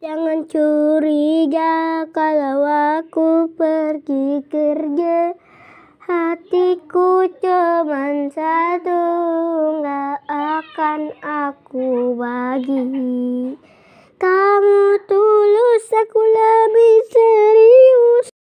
Jangan curiga kalau aku pergi kerja Hatiku cuma satu Gak akan aku bagi